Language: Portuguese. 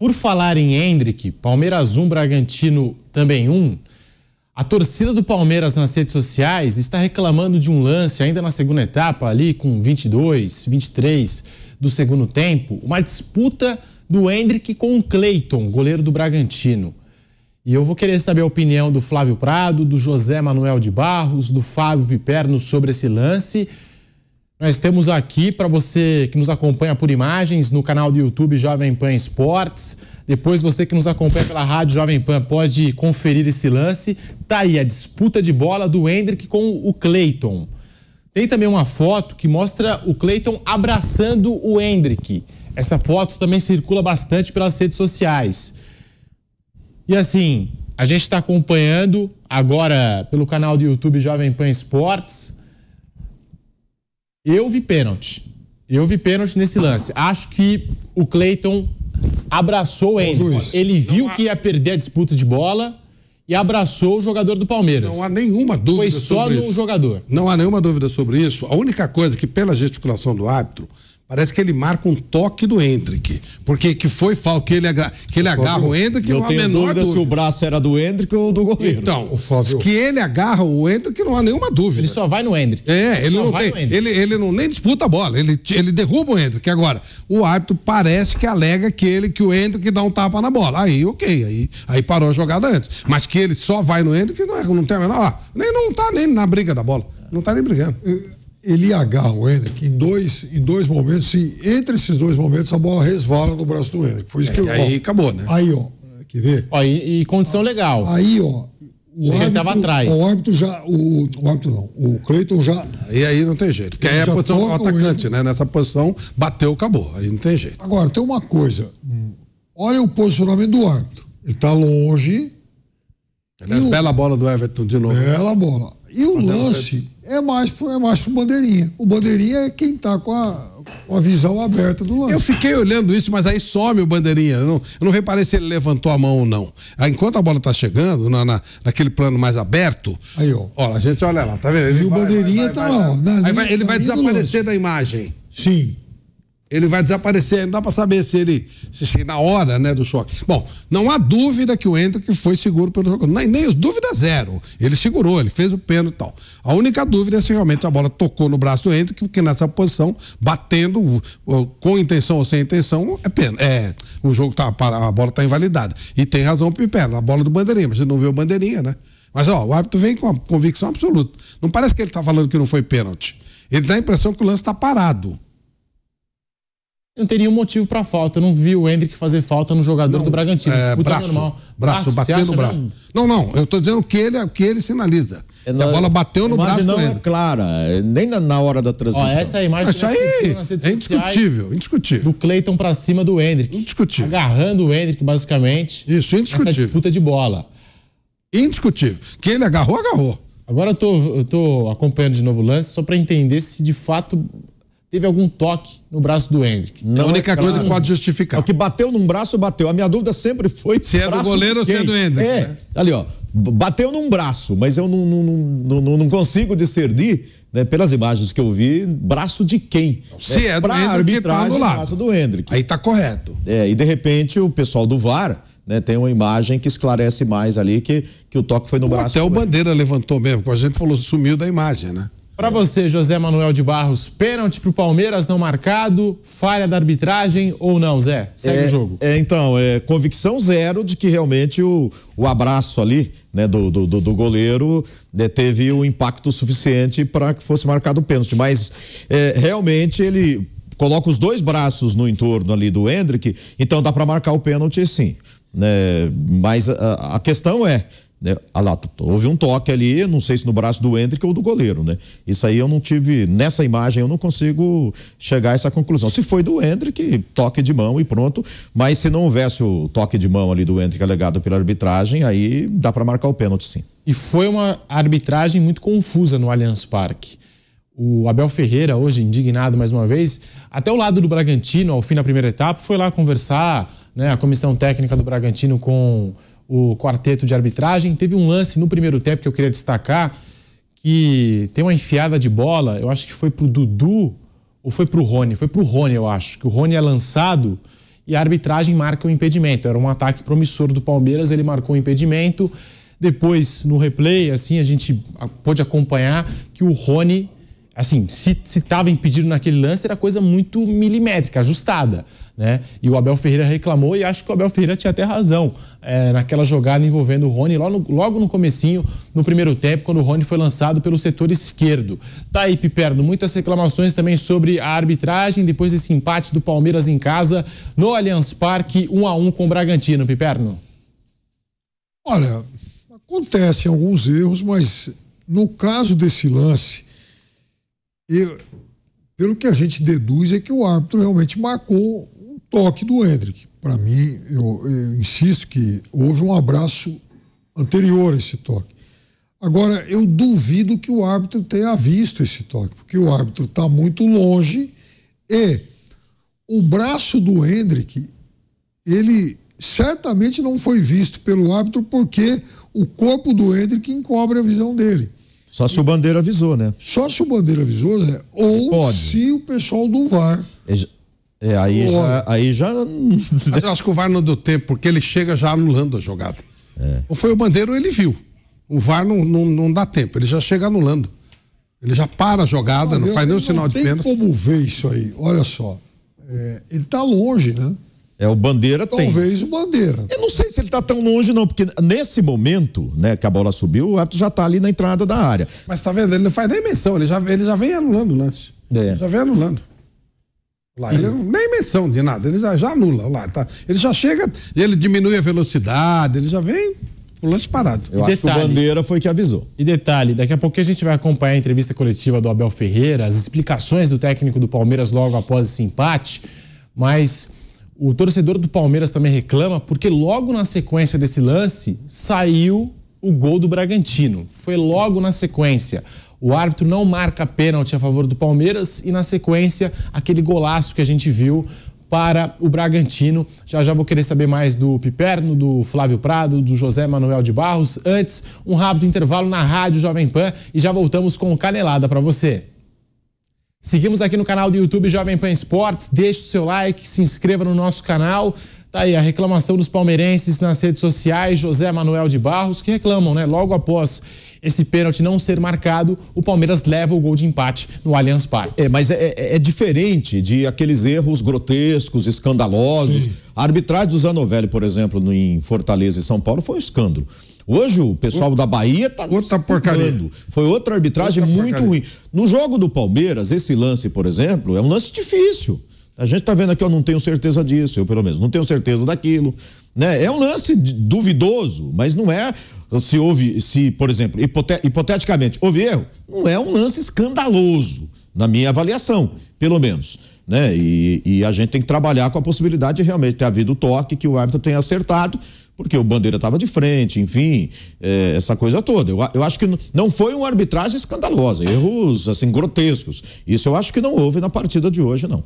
Por falar em Hendrick, Palmeiras 1, Bragantino também 1. A torcida do Palmeiras nas redes sociais está reclamando de um lance ainda na segunda etapa, ali com 22, 23 do segundo tempo, uma disputa do Hendrick com o Cleiton, goleiro do Bragantino. E eu vou querer saber a opinião do Flávio Prado, do José Manuel de Barros, do Fábio Piperno sobre esse lance nós temos aqui para você que nos acompanha por imagens no canal do YouTube Jovem Pan Esportes. Depois você que nos acompanha pela rádio Jovem Pan pode conferir esse lance. Tá aí a disputa de bola do Hendrick com o Cleiton. Tem também uma foto que mostra o Cleiton abraçando o Hendrick. Essa foto também circula bastante pelas redes sociais. E assim, a gente está acompanhando agora pelo canal do YouTube Jovem Pan Esportes eu vi pênalti. Eu vi pênalti nesse lance. Acho que o Cleiton abraçou o Ele viu há... que ia perder a disputa de bola e abraçou o jogador do Palmeiras. Não há nenhuma dúvida sobre isso. Foi só no jogador. Não há nenhuma dúvida sobre isso. A única coisa que, pela gesticulação do árbitro, Parece que ele marca um toque do Hendrick. Porque que foi falta, que ele, agarra, que ele agarra o Hendrick não há menor dúvida, dúvida se o braço era do Hendrick ou do goleiro. Então, o Flávio... que ele agarra o Hendrick não há nenhuma dúvida. Ele só vai no Hendrick. É, ele, não, não tem, ele, ele não nem disputa a bola, ele, ele derruba o Hendrick. Agora, o árbitro parece que alega que ele, que o Hendrick dá um tapa na bola. Aí, ok, aí, aí parou a jogada antes. Mas que ele só vai no Hendrick, não, é, não tem a menor... Ó, nem, não tá nem na briga da bola, não tá nem brigando ele agarra o Hendrick em dois, em dois momentos, e entre esses dois momentos a bola resvala no braço do Hendrick. Foi isso é, que eu, Aí ó, acabou, né? Aí, ó. Quer ver? Ó, e, e condição legal. Aí, ó. O Sim, árbitro, atrás. O árbitro já. O, o árbitro não. O Cleiton já. E aí não tem jeito. Porque aí é a posição do atacante, né? Nessa posição, bateu, acabou. Aí não tem jeito. Agora, tem uma coisa. Olha o posicionamento do árbitro. Ele tá longe. Aliás, bela bola do Everton de novo. Bela bola. E o lance é mais, pro, é mais pro bandeirinha. O bandeirinha é quem tá com a, com a visão aberta do lance. Eu fiquei olhando isso, mas aí some o bandeirinha. Eu não, eu não reparei se ele levantou a mão ou não. Aí, enquanto a bola tá chegando, na, na, naquele plano mais aberto. Aí, ó. Olha, a gente olha lá, tá vendo? Ele e vai, o bandeirinha vai, vai, tá lá, ó. Na aí linha, ele vai desaparecer da imagem. Sim. Ele vai desaparecer, não dá para saber se ele se, se, na hora, né, do choque. Bom, não há dúvida que o Hendrick foi seguro pelo jogo. Nem, nem os dúvidas zero. Ele segurou, ele fez o pênalti e tal. A única dúvida é se realmente a bola tocou no braço do Hendrick, porque nessa posição, batendo com intenção ou sem intenção, é pênalti. É, o jogo tá a bola tá invalidada. E tem razão o Piperno, a bola do bandeirinha, mas a gente não vê o bandeirinha, né? Mas ó, o árbitro vem com a convicção absoluta. Não parece que ele tá falando que não foi pênalti. Ele dá a impressão que o lance tá parado não teria um motivo para falta. Eu não vi o Hendrick fazer falta no jogador não, do Bragantino. É, Disputa braço, normal. Braço, braço batendo braço. Não? não, não. Eu estou dizendo que ele, que ele sinaliza. É na, a bola bateu no braço não é clara, nem na, na, hora da transmissão. Ó, essa é a imagem Isso aí é indiscutível, indiscutível. Do Cleiton para cima do Hendrick. Indiscutível. Agarrando o Hendrick, basicamente. Isso, indiscutível. Essa disputa de bola. Indiscutível. Que ele agarrou, agarrou. Agora eu tô, eu tô acompanhando de novo o lance só para entender se de fato teve algum toque no braço do Hendrick. É não é a única é claro. coisa que pode justificar. O que bateu num braço, bateu. A minha dúvida sempre foi se é do goleiro ou se é do Hendrick. É, né? ali ó, bateu num braço, mas eu não, não, não, não consigo discernir, né, pelas imagens que eu vi, braço de quem. Se é, é do Hendrick, tá braço do Hendrick. Aí tá correto. É, e de repente o pessoal do VAR... Né, tem uma imagem que esclarece mais ali que, que o toque foi no Pô, braço. Até o Bandeira levantou mesmo, a gente falou, sumiu da imagem, né? Para você, José Manuel de Barros, pênalti para o Palmeiras não marcado, falha da arbitragem ou não, Zé? Segue é, o jogo. É, então, é convicção zero de que realmente o, o abraço ali né, do, do, do goleiro né, teve o um impacto suficiente para que fosse marcado o pênalti. Mas é, realmente ele coloca os dois braços no entorno ali do Hendrick, então dá para marcar o pênalti sim. Né? Mas a, a questão é né? Ah lá, houve um toque ali, não sei se no braço do Hendrick ou do goleiro, né? Isso aí eu não tive, nessa imagem eu não consigo chegar a essa conclusão. Se foi do Hendrick, toque de mão e pronto, mas se não houvesse o toque de mão ali do Hendrick alegado pela arbitragem, aí dá para marcar o pênalti sim. E foi uma arbitragem muito confusa no Allianz Parque. O Abel Ferreira, hoje indignado mais uma vez, até o lado do Bragantino, ao fim da primeira etapa, foi lá conversar, né, a comissão técnica do Bragantino com o quarteto de arbitragem. Teve um lance no primeiro tempo que eu queria destacar, que tem uma enfiada de bola, eu acho que foi pro Dudu ou foi pro Rony, foi pro Rony, eu acho, que o Rony é lançado e a arbitragem marca o impedimento. Era um ataque promissor do Palmeiras, ele marcou o impedimento. Depois, no replay, assim, a gente pôde acompanhar que o Rony assim, se estava impedido naquele lance, era coisa muito milimétrica, ajustada. Né? E o Abel Ferreira reclamou e acho que o Abel Ferreira tinha até razão é, naquela jogada envolvendo o Rony logo no, logo no comecinho, no primeiro tempo, quando o Rony foi lançado pelo setor esquerdo. Tá aí, Piperno, muitas reclamações também sobre a arbitragem depois desse empate do Palmeiras em casa no Allianz Parque, 1 a 1 com o Bragantino, Piperno. Olha, acontecem alguns erros, mas no caso desse lance, e pelo que a gente deduz é que o árbitro realmente marcou um toque do Hendrick. Para mim, eu, eu insisto que houve um abraço anterior a esse toque. Agora, eu duvido que o árbitro tenha visto esse toque, porque o árbitro está muito longe e o braço do Hendrick, ele certamente não foi visto pelo árbitro porque o corpo do Hendrick encobre a visão dele. Só se o Bandeira avisou, né? Só se o Bandeira avisou, né? Ou Pode. se o pessoal do VAR. É, é aí, já, aí já. Mas eu acho que o VAR não deu tempo, porque ele chega já anulando a jogada. É. Ou foi o Bandeira ou ele viu. O VAR não, não, não dá tempo, ele já chega anulando. Ele já para a jogada, não, faz nenhum sinal de pena. Não tem como ver isso aí, olha só. É, ele tá longe, né? É, o Bandeira Talvez tem. Talvez o Bandeira. Eu não sei se ele está tão longe, não, porque nesse momento, né, que a bola subiu, o árbitro já está ali na entrada da área. Mas tá vendo? Ele não faz nem menção, ele já, ele já vem anulando o lance. É. Já vem anulando. Lá, ele hum. nem menção de nada, ele já, já anula. Lá, tá. Ele já chega, ele diminui a velocidade, ele já vem o lance parado. Eu e acho detalhe, que o Bandeira foi que avisou. E detalhe, daqui a pouco a gente vai acompanhar a entrevista coletiva do Abel Ferreira, as explicações do técnico do Palmeiras logo após esse empate, mas o torcedor do Palmeiras também reclama porque logo na sequência desse lance saiu o gol do Bragantino. Foi logo na sequência. O árbitro não marca pênalti a favor do Palmeiras e na sequência aquele golaço que a gente viu para o Bragantino. Já já vou querer saber mais do Piperno, do Flávio Prado, do José Manuel de Barros. Antes, um rápido intervalo na Rádio Jovem Pan e já voltamos com o Canelada para você. Seguimos aqui no canal do YouTube Jovem Pan Esportes. Deixe o seu like, se inscreva no nosso canal. Tá aí a reclamação dos palmeirenses nas redes sociais, José Manuel de Barros, que reclamam, né? Logo após esse pênalti não ser marcado, o Palmeiras leva o gol de empate no Allianz Parque. É, mas é, é, é diferente de aqueles erros grotescos, escandalosos. Sim. A arbitragem do Zanovelli, por exemplo, no, em Fortaleza e São Paulo, foi um escândalo. Hoje o pessoal outra, da Bahia tá outra porcaria. Foi outra arbitragem outra muito porcaria. ruim. No jogo do Palmeiras, esse lance, por exemplo, é um lance difícil. A gente tá vendo aqui, eu não tenho certeza disso, eu pelo menos não tenho certeza daquilo, né? É um lance duvidoso, mas não é se houve, se, por exemplo, hipote, hipoteticamente houve erro, não é um lance escandaloso na minha avaliação, pelo menos. Né? E, e, a gente tem que trabalhar com a possibilidade de realmente ter havido toque, que o árbitro tenha acertado, porque o Bandeira estava de frente, enfim, é, essa coisa toda. Eu, eu acho que não foi uma arbitragem escandalosa, erros assim grotescos. Isso eu acho que não houve na partida de hoje, não.